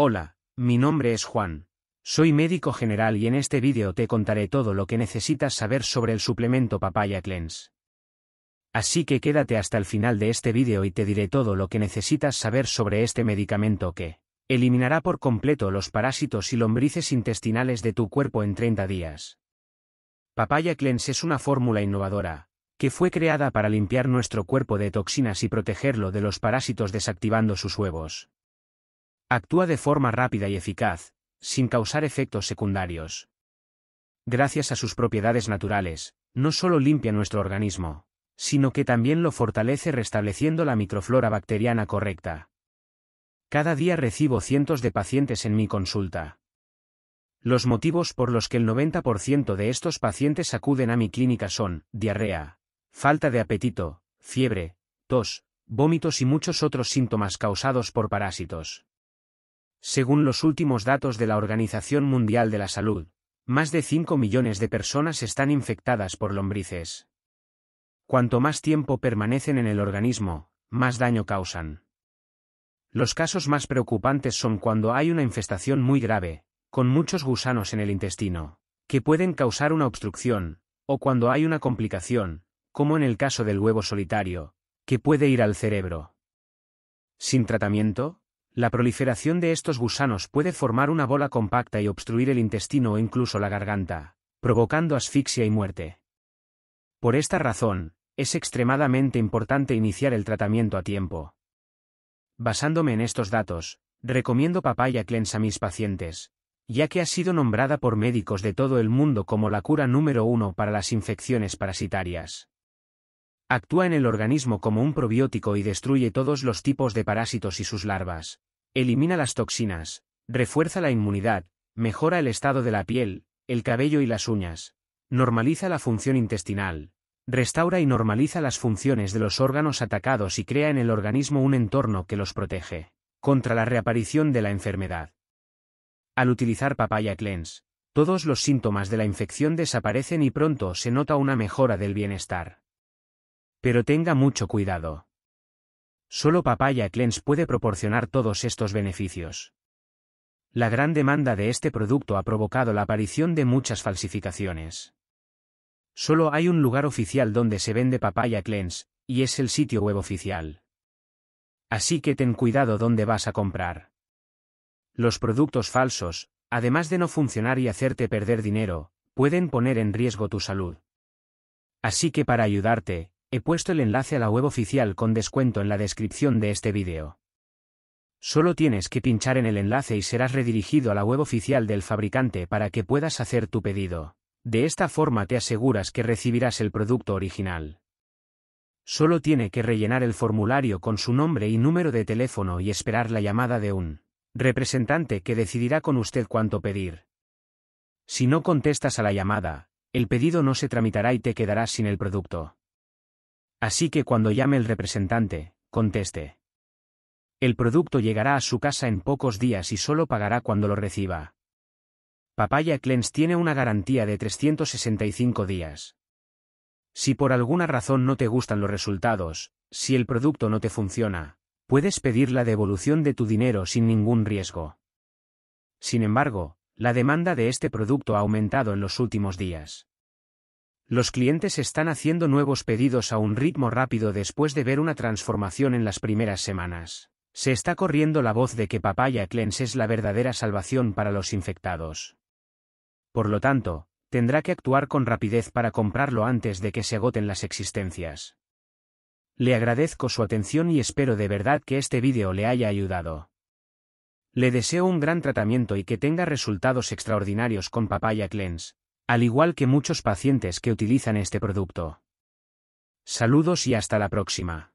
Hola, mi nombre es Juan. Soy médico general y en este vídeo te contaré todo lo que necesitas saber sobre el suplemento Papaya Cleanse. Así que quédate hasta el final de este vídeo y te diré todo lo que necesitas saber sobre este medicamento que eliminará por completo los parásitos y lombrices intestinales de tu cuerpo en 30 días. Papaya Cleanse es una fórmula innovadora, que fue creada para limpiar nuestro cuerpo de toxinas y protegerlo de los parásitos desactivando sus huevos. Actúa de forma rápida y eficaz, sin causar efectos secundarios. Gracias a sus propiedades naturales, no solo limpia nuestro organismo, sino que también lo fortalece restableciendo la microflora bacteriana correcta. Cada día recibo cientos de pacientes en mi consulta. Los motivos por los que el 90% de estos pacientes acuden a mi clínica son diarrea, falta de apetito, fiebre, tos, vómitos y muchos otros síntomas causados por parásitos. Según los últimos datos de la Organización Mundial de la Salud, más de 5 millones de personas están infectadas por lombrices. Cuanto más tiempo permanecen en el organismo, más daño causan. Los casos más preocupantes son cuando hay una infestación muy grave, con muchos gusanos en el intestino, que pueden causar una obstrucción, o cuando hay una complicación, como en el caso del huevo solitario, que puede ir al cerebro. Sin tratamiento, la proliferación de estos gusanos puede formar una bola compacta y obstruir el intestino o incluso la garganta, provocando asfixia y muerte. Por esta razón, es extremadamente importante iniciar el tratamiento a tiempo. Basándome en estos datos, recomiendo papaya cleanse a mis pacientes, ya que ha sido nombrada por médicos de todo el mundo como la cura número uno para las infecciones parasitarias. Actúa en el organismo como un probiótico y destruye todos los tipos de parásitos y sus larvas, Elimina las toxinas, refuerza la inmunidad, mejora el estado de la piel, el cabello y las uñas, normaliza la función intestinal, restaura y normaliza las funciones de los órganos atacados y crea en el organismo un entorno que los protege contra la reaparición de la enfermedad. Al utilizar papaya cleanse, todos los síntomas de la infección desaparecen y pronto se nota una mejora del bienestar. Pero tenga mucho cuidado. Solo Papaya Cleanse puede proporcionar todos estos beneficios. La gran demanda de este producto ha provocado la aparición de muchas falsificaciones. Solo hay un lugar oficial donde se vende Papaya Cleanse, y es el sitio web oficial. Así que ten cuidado dónde vas a comprar. Los productos falsos, además de no funcionar y hacerte perder dinero, pueden poner en riesgo tu salud. Así que para ayudarte, He puesto el enlace a la web oficial con descuento en la descripción de este vídeo. Solo tienes que pinchar en el enlace y serás redirigido a la web oficial del fabricante para que puedas hacer tu pedido. De esta forma te aseguras que recibirás el producto original. Solo tiene que rellenar el formulario con su nombre y número de teléfono y esperar la llamada de un representante que decidirá con usted cuánto pedir. Si no contestas a la llamada, el pedido no se tramitará y te quedarás sin el producto. Así que cuando llame el representante, conteste. El producto llegará a su casa en pocos días y solo pagará cuando lo reciba. Papaya Cleans tiene una garantía de 365 días. Si por alguna razón no te gustan los resultados, si el producto no te funciona, puedes pedir la devolución de tu dinero sin ningún riesgo. Sin embargo, la demanda de este producto ha aumentado en los últimos días. Los clientes están haciendo nuevos pedidos a un ritmo rápido después de ver una transformación en las primeras semanas. Se está corriendo la voz de que Papaya Cleanse es la verdadera salvación para los infectados. Por lo tanto, tendrá que actuar con rapidez para comprarlo antes de que se agoten las existencias. Le agradezco su atención y espero de verdad que este vídeo le haya ayudado. Le deseo un gran tratamiento y que tenga resultados extraordinarios con Papaya Cleanse. Al igual que muchos pacientes que utilizan este producto. Saludos y hasta la próxima.